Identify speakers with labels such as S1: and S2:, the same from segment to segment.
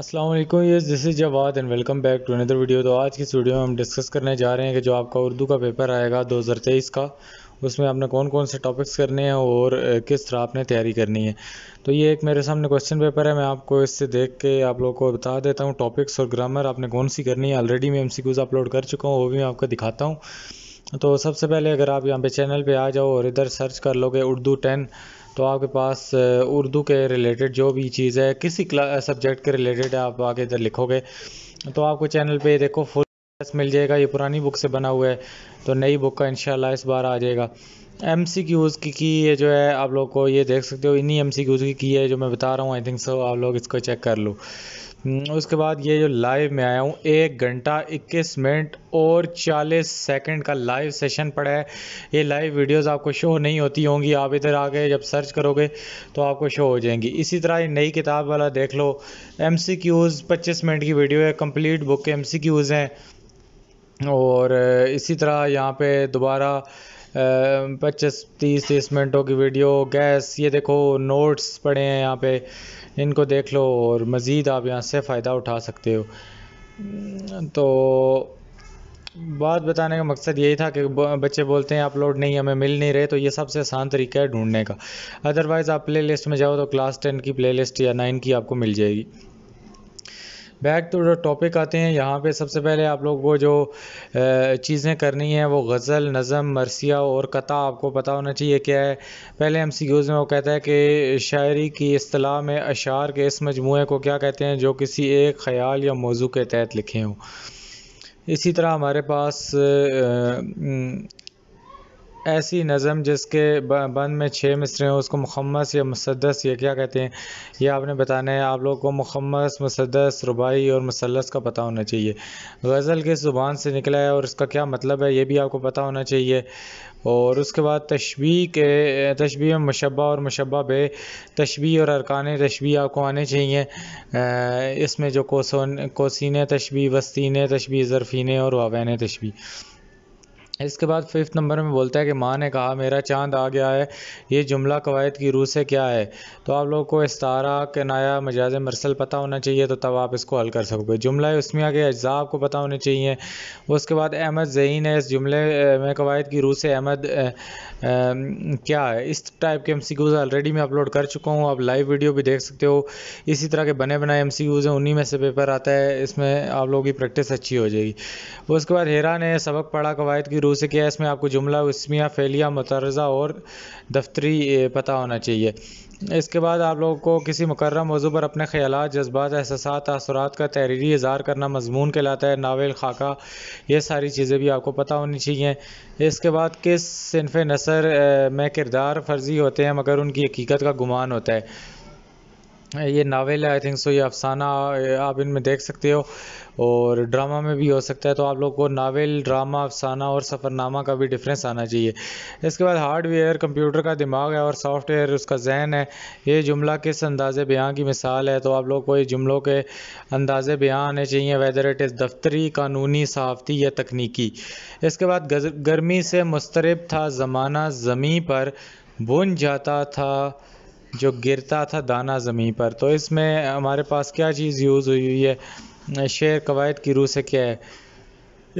S1: अस्सलाम वालेकुम yes this is Jawad and welcome back to another video तो आज की इस वीडियो में हम डिस्कस करने जा रहे हैं कि जो आपका उर्दू का पेपर आएगा 2023 का उसमें आपने कौन कौन से टॉपिक्स करने हैं और किस तरह आपने तैयारी करनी है तो ये एक मेरे सामने क्वेश्चन पेपर है मैं आपको इससे देख के आप लोगों को बता देता हूँ टॉपिक्स और ग्रामर आपने कौन सी करनी है ऑलरेडी मैं एम अपलोड कर चुका हूँ वो भी मैं आपको दिखाता हूँ तो सबसे पहले अगर आप यहाँ पे चैनल पे आ जाओ और इधर सर्च कर लोगे उर्दू टेन तो आपके पास उर्दू के रिलेटेड जो भी चीज़ है किसी सब्जेक्ट के रिलेटेड आप आगे इधर लिखोगे तो आपको चैनल पे देखो फुल मिल जाएगा ये पुरानी बुक से बना हुआ है तो नई बुक का इंशाल्लाह इस बार आ जाएगा एम सी क्यूज़ की की ये जो है आप लोग को ये देख सकते हो इन्हीं एम सी क्यूज़ की की है जो मैं बता रहा हूँ आई थिंक सो आप लोग इसको चेक कर लो हम्म, उसके बाद ये जो लाइव में आया हूँ एक घंटा 21 मिनट और 40 सेकंड का लाइव सेशन पड़ा है ये लाइव वीडियोस आपको शो नहीं होती होंगी आप इधर आ गए जब सर्च करोगे तो आपको शो हो जाएंगी इसी तरह ये नई किताब वाला देख लो एम सी क्यूज़ पच्चीस मिनट की वीडियो है कंप्लीट बुक के एम सी क्यूज़ हैं और इसी तरह यहाँ पर दोबारा पच्चीस तीस तीस मिनटों की वीडियो गैस ये देखो नोट्स पड़े हैं यहाँ पे इनको देख लो और मज़ीद आप यहाँ से फ़ायदा उठा सकते हो तो बात बताने का मकसद यही था कि बच्चे बोलते हैं अपलोड नहीं हमें मिल नहीं रहे तो ये सबसे आसान तरीका है ढूंढने का अदरवाइज़ आप प्ले लिस्ट में जाओ तो क्लास टेन की प्ले लिस्ट या नाइन की आपको मिल जाएगी बैक टू द टॉपिक आते हैं यहाँ पे सबसे पहले आप लोग वो जो चीज़ें करनी है वो गज़ल नज़म मरसिया और कथा आपको पता होना चाहिए क्या है पहले एम सी में वो कहता है कि शायरी की असलाह में अशार के इस मजमू को क्या कहते हैं जो किसी एक ख्याल या मौजू के तहत लिखे हों इसी तरह हमारे पास ऐसी नज़म जिसके बंद में छः मिसरे हों उसको मुखमस या मुसदस या क्या कहते हैं ये आपने बताना है आप लोगों को मुखमस मुसदस रुबाई और मुसलस का पता होना चाहिए गज़ल किस ज़ुबान से निकला है और इसका क्या मतलब है ये भी आपको पता होना चाहिए और उसके बाद तशबी के तशबी में मशबा और मशबा बे तशबी और अरकान तशबी आपको आने चाहिए इसमें जो कोसन कोसिन तशबी वस्तीन तशबी ज़रफ़ीन और वावैन तशबी इसके बाद फिफ्थ नंबर में बोलता है कि माँ ने कहा मेरा चांद आ गया है ये जुमला कवायद की रूह से क्या है तो आप लोगों को इस्तारा के नाया मजाज मरसल पता होना चाहिए तो तब आप इसको हल कर सकोगे जुमला उसमिया के अज्जा आपको पता होने चाहिए उसके बाद अहमद जहीन है इस जुमले में कवायद की रूह से अहमद क्या है इस टाइप के एम सी क्यूज़ ऑलरेडी मैं अपलोड कर चुका हूँ आप लाइव वीडियो भी देख सकते हो इसी तरह के बने बनाए एम सी क्यूज़ हैं उन्हीं में से पेपर आता है इसमें आप लोगों की प्रैक्टिस अच्छी हो जाएगी उसके बाद हेरा ने सबक पढ़ा कवायद की रूह से किया इसमें आपको जुमला उसमिया फैलिया मतरज़ा और दफ्तरी पता होना चाहिए इसके बाद आप लोगों को किसी मुकर मौजू पर अपने ख्याल जज्बात एहसास तसरात का तहरीरी इजहार करना मजमून कहलाता है नावल खाका ये सारी चीज़ें भी आपको पता होनी चाहिए इसके बाद किस सिनफ नसर में किरदार फर्जी होते हैं मगर उनकी हकीकत का गुमान होता है ये नावल है आई थिंक सो ये अफसाना आप इनमें देख सकते हो और ड्रामा में भी हो सकता है तो आप लोग को नावल ड्रामा अफसाना और सफ़रनामा का भी डिफरेंस आना चाहिए इसके बाद हार्डवेयर कंप्यूटर का दिमाग है और सॉफ्टवेयर उसका जहन है ये जुमला किस अंदाज़ बयान की मिसाल है तो आप लोग को ये जुमलों के अंदाज़ बयान आने चाहिए वेदर इट इज़ दफ्तरी कानूनी सहाफ़ती या तकनीकी इसके बाद गर्मी से मुस्तरब था ज़माना ज़मीं पर बुन जाता था जो गिरता था दाना ज़मीन पर तो इसमें हमारे पास क्या चीज़ यूज़ हुई हुई है शेर कवायद की रूह से क्या है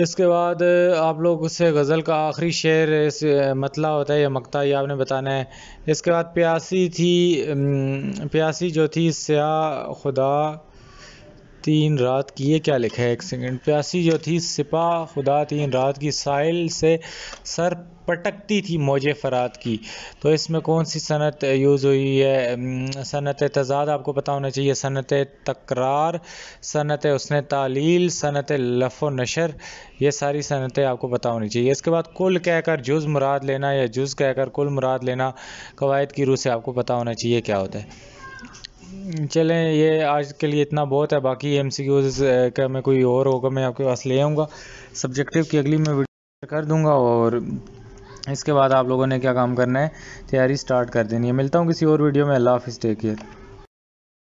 S1: इसके बाद आप लोग से गज़ल का आखिरी शेर मतला होता है या मकता ये आपने बताना है इसके बाद प्यासी थी प्यासी जो थी स्या खुदा तीन रात की ये क्या लिखा है एक सेकेंड प्यासी जो थी सिपा खुदा तीन रात की साइल से सर पटकती थी मौज फरात की तो इसमें कौन सी सनत यूज़ हुई है सनत तजाद आपको पता होना चाहिए सनत तकरार सनत उसने तालील सनत लफ नशर ये सारी सनतें आपको पता होनी चाहिए इसके बाद कुल कहकर जुज़ मुराद लेना या जुज़ कहकर कुल मुराद लेना कवायद की रूह से आपको पता होना चाहिए क्या होता है चलें ये आज के लिए इतना बहुत है बाकी एम सी यूज का मैं कोई और होगा मैं आपके पास ले आऊँगा सब्जेक्टिव की अगली मैं वीडियो कर दूँगा और इसके बाद आप लोगों ने क्या काम करना है तैयारी स्टार्ट कर देनी है मिलता हूँ किसी और वीडियो में अल्लाह हाफिज़ टेक केयर